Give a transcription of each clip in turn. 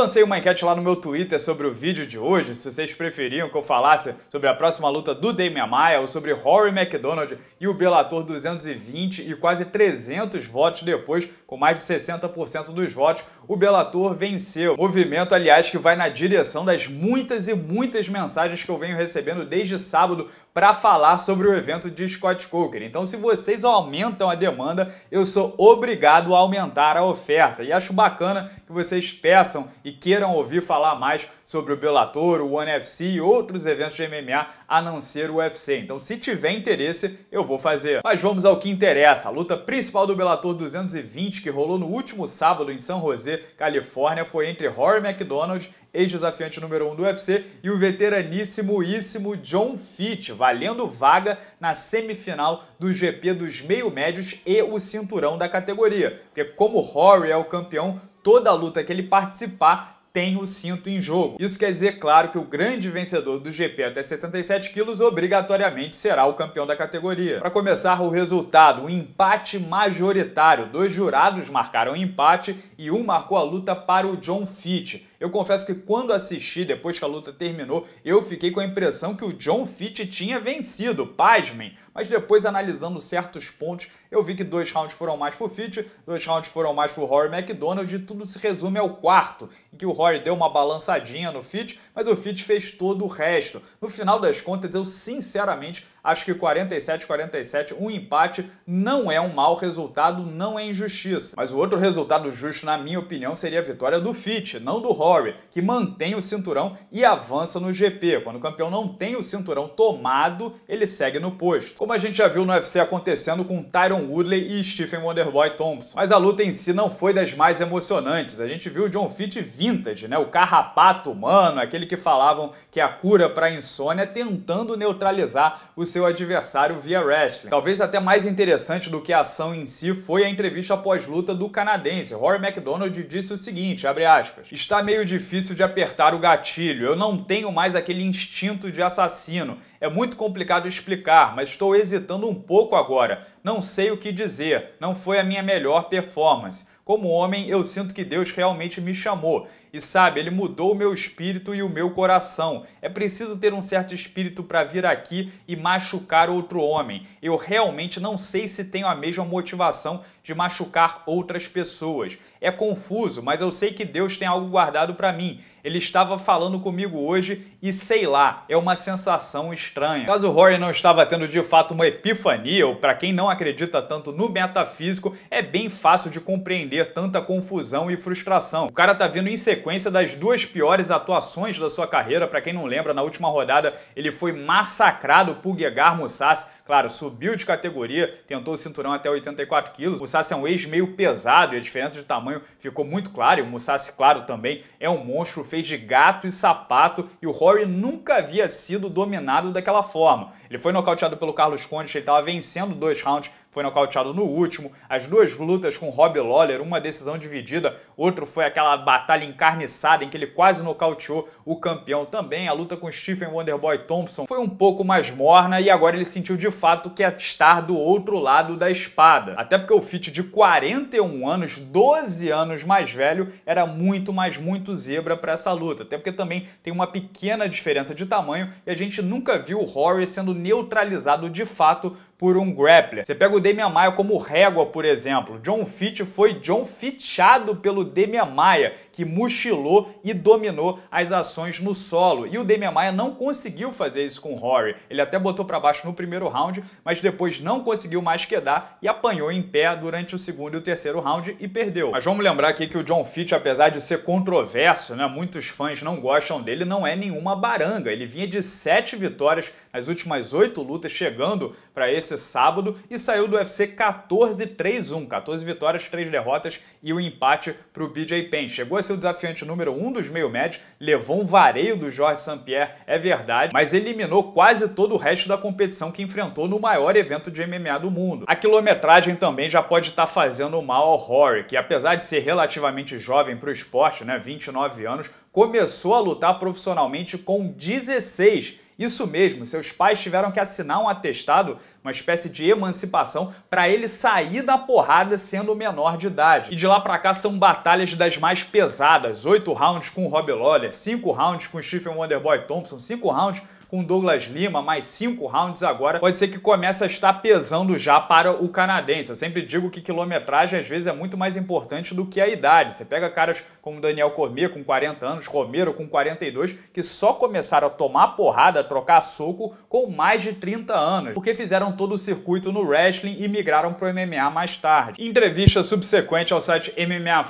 lancei uma enquete lá no meu Twitter sobre o vídeo de hoje, se vocês preferiam que eu falasse sobre a próxima luta do Damian Maia ou sobre Rory McDonald e o Bellator 220 e quase 300 votos depois, com mais de 60% dos votos, o Bellator venceu. Movimento, aliás, que vai na direção das muitas e muitas mensagens que eu venho recebendo desde sábado para falar sobre o evento de Scott Coker. Então, se vocês aumentam a demanda, eu sou obrigado a aumentar a oferta. E acho bacana que vocês peçam e e queiram ouvir falar mais sobre o Bellator, o One UFC e outros eventos de MMA a não ser o UFC. Então, se tiver interesse, eu vou fazer. Mas vamos ao que interessa. A luta principal do Bellator 220 que rolou no último sábado em São José, Califórnia, foi entre Rory McDonald, ex-desafiante número 1 um do UFC, e o veteraníssimoíssimo John Fitch, valendo vaga na semifinal do GP dos meio-médios e o cinturão da categoria. Porque como Rory é o campeão, toda luta que ele participar tem o cinto em jogo. Isso quer dizer, claro, que o grande vencedor do GP até 77 quilos obrigatoriamente será o campeão da categoria. Para começar, o resultado, um empate majoritário. Dois jurados marcaram empate e um marcou a luta para o John Fitch. Eu confesso que quando assisti, depois que a luta terminou, eu fiquei com a impressão que o John Fitch tinha vencido, pasmem. Mas depois, analisando certos pontos, eu vi que dois rounds foram mais pro Fitch, dois rounds foram mais pro Rory McDonald e tudo se resume ao quarto, em que o Rory deu uma balançadinha no Fitch, mas o Fitch fez todo o resto. No final das contas, eu sinceramente Acho que 47 47, um empate não é um mau resultado, não é injustiça. Mas o outro resultado justo, na minha opinião, seria a vitória do Fitch, não do Rory, que mantém o cinturão e avança no GP. Quando o campeão não tem o cinturão tomado, ele segue no posto. Como a gente já viu no UFC acontecendo com Tyron Woodley e Stephen Wonderboy Thompson. Mas a luta em si não foi das mais emocionantes. A gente viu o John Fitch vintage, né? O carrapato humano, aquele que falavam que é a cura para insônia, tentando neutralizar os seu adversário via wrestling. Talvez até mais interessante do que a ação em si foi a entrevista pós-luta do canadense. Rory McDonald disse o seguinte, aspas, Está meio difícil de apertar o gatilho. Eu não tenho mais aquele instinto de assassino. É muito complicado explicar, mas estou hesitando um pouco agora. Não sei o que dizer. Não foi a minha melhor performance. Como homem, eu sinto que Deus realmente me chamou. E sabe, ele mudou o meu espírito e o meu coração. É preciso ter um certo espírito para vir aqui e machucar outro homem. Eu realmente não sei se tenho a mesma motivação de machucar outras pessoas. É confuso, mas eu sei que Deus tem algo guardado para mim. Ele estava falando comigo hoje e sei lá, é uma sensação estranha. Caso o Rory não estava tendo de fato uma epifania, ou para quem não acredita tanto no metafísico, é bem fácil de compreender tanta confusão e frustração. O cara tá vindo em sequência das duas piores atuações da sua carreira, para quem não lembra, na última rodada ele foi massacrado por Gegar Mousasi Claro, subiu de categoria, tentou o cinturão até 84 quilos. O Sassi é um ex meio pesado e a diferença de tamanho ficou muito clara. E o Musashi, claro, também é um monstro, fez de gato e sapato e o Rory nunca havia sido dominado daquela forma. Ele foi nocauteado pelo Carlos Conde, ele estava vencendo dois rounds foi nocauteado no último. As duas lutas com Rob Lawler, uma decisão dividida, outro foi aquela batalha encarniçada em que ele quase nocauteou o campeão também. A luta com Stephen Wonderboy Thompson foi um pouco mais morna e agora ele sentiu de fato que é estar do outro lado da espada. Até porque o Fit de 41 anos, 12 anos mais velho, era muito, mais muito zebra para essa luta. Até porque também tem uma pequena diferença de tamanho e a gente nunca viu o Horry sendo neutralizado de fato por um grappler. Você pega o Demian Maia como régua, por exemplo. John Fitch foi John Fitchado pelo Demian Maia que mochilou e dominou as ações no solo. E o Demian Maia não conseguiu fazer isso com o Rory. Ele até botou para baixo no primeiro round, mas depois não conseguiu mais quedar e apanhou em pé durante o segundo e o terceiro round e perdeu. Mas vamos lembrar aqui que o John Fitch, apesar de ser controverso, né, muitos fãs não gostam dele, não é nenhuma baranga. Ele vinha de sete vitórias nas últimas oito lutas, chegando para esse sábado e saiu do UFC 14-3-1, 14 vitórias, 3 derrotas e o um empate para o BJ Penn. Chegou vai ser o desafiante número um dos meio-médios, levou um vareio do Jorge St-Pierre, é verdade, mas eliminou quase todo o resto da competição que enfrentou no maior evento de MMA do mundo. A quilometragem também já pode estar fazendo mal ao Rory, que apesar de ser relativamente jovem para o esporte, né, 29 anos, começou a lutar profissionalmente com 16. Isso mesmo, seus pais tiveram que assinar um atestado, uma espécie de emancipação, para ele sair da porrada sendo menor de idade. E de lá para cá são batalhas das mais pesadas: 8 rounds com o Rob Lawler, 5 rounds com o Stephen Wonderboy Thompson, 5 rounds com Douglas Lima, mais cinco rounds agora, pode ser que comece a estar pesando já para o canadense. Eu sempre digo que quilometragem às vezes é muito mais importante do que a idade. Você pega caras como Daniel Cormier com 40 anos, Romero com 42, que só começaram a tomar porrada, a trocar soco com mais de 30 anos, porque fizeram todo o circuito no wrestling e migraram para o MMA mais tarde. Em entrevista subsequente ao site MMA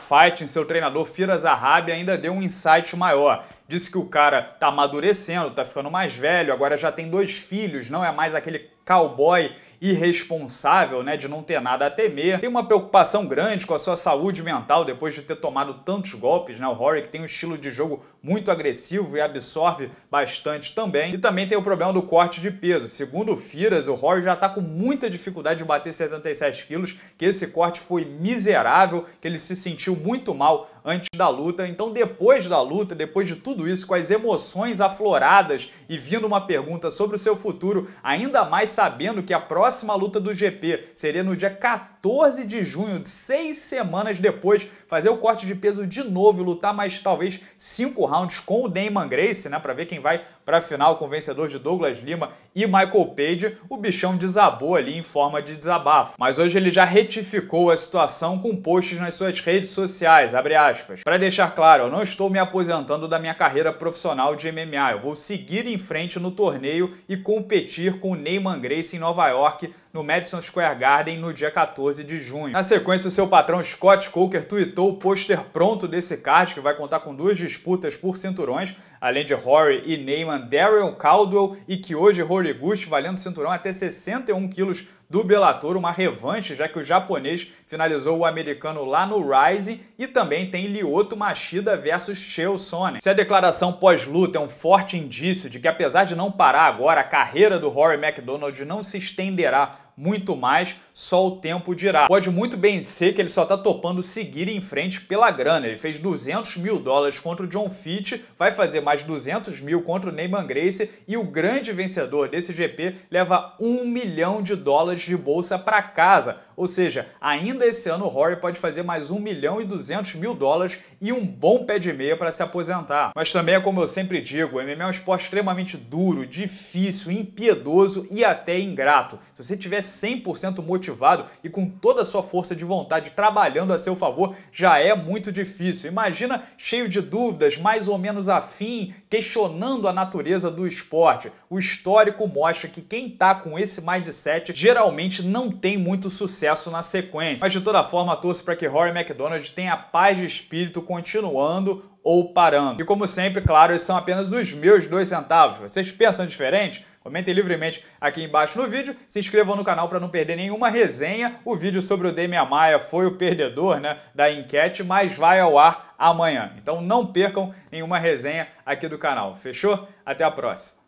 em seu treinador Firas Arrabi ainda deu um insight maior. Disse que o cara tá amadurecendo, tá ficando mais velho, agora já tem dois filhos, não é mais aquele cowboy irresponsável, né, de não ter nada a temer. Tem uma preocupação grande com a sua saúde mental depois de ter tomado tantos golpes, né? O Rory que tem um estilo de jogo muito agressivo e absorve bastante também. E também tem o problema do corte de peso. Segundo o Firas, o Rory já tá com muita dificuldade de bater 77 quilos, que esse corte foi miserável, que ele se sentiu muito mal antes da luta. Então, depois da luta, depois de tudo isso, com as emoções afloradas e vindo uma pergunta sobre o seu futuro, ainda mais sabendo que a próxima luta do GP seria no dia 14 14 de junho, seis semanas depois, fazer o corte de peso de novo e lutar mais talvez cinco rounds com o Damon Grace, né, para ver quem vai para a final com o vencedor de Douglas Lima e Michael Page, o bichão desabou ali em forma de desabafo. Mas hoje ele já retificou a situação com posts nas suas redes sociais, abre aspas. Para deixar claro, eu não estou me aposentando da minha carreira profissional de MMA, eu vou seguir em frente no torneio e competir com o Neyman Grace em Nova York, no Madison Square Garden, no dia 14 de junho. Na sequência, o seu patrão Scott Coker tweetou o pôster pronto desse card, que vai contar com duas disputas por cinturões, além de Rory e Neyman, Darren Caldwell e que hoje Rory Gush valendo cinturão até 61 quilos do Bellator, uma revanche, já que o japonês finalizou o americano lá no Rising, e também tem Lioto Machida versus Chael Sonnen. Se a declaração pós-luta é um forte indício de que apesar de não parar agora, a carreira do Rory McDonald não se estenderá muito mais, só o tempo dirá. Pode muito bem ser que ele só tá topando seguir em frente pela grana. Ele fez 200 mil dólares contra o John Fitch, vai fazer mais 200 mil contra o Neyman Grace e o grande vencedor desse GP leva 1 milhão de dólares dólares de bolsa para casa. Ou seja, ainda esse ano o Rory pode fazer mais 1 milhão e 200 mil dólares e um bom pé de meia para se aposentar. Mas também é como eu sempre digo, o MMA é um esporte extremamente duro, difícil, impiedoso e até ingrato. Se você estiver 100% motivado e com toda a sua força de vontade trabalhando a seu favor, já é muito difícil. Imagina cheio de dúvidas, mais ou menos afim, questionando a natureza do esporte. O histórico mostra que quem está com esse mindset geralmente geralmente não tem muito sucesso na sequência. Mas de toda forma, torço para que Rory McDonald tenha paz de espírito continuando ou parando. E como sempre, claro, esses são apenas os meus dois centavos. Vocês pensam diferente? Comentem livremente aqui embaixo no vídeo, se inscrevam no canal para não perder nenhuma resenha. O vídeo sobre o Demian Maia foi o perdedor né, da enquete, mas vai ao ar amanhã. Então não percam nenhuma resenha aqui do canal. Fechou? Até a próxima!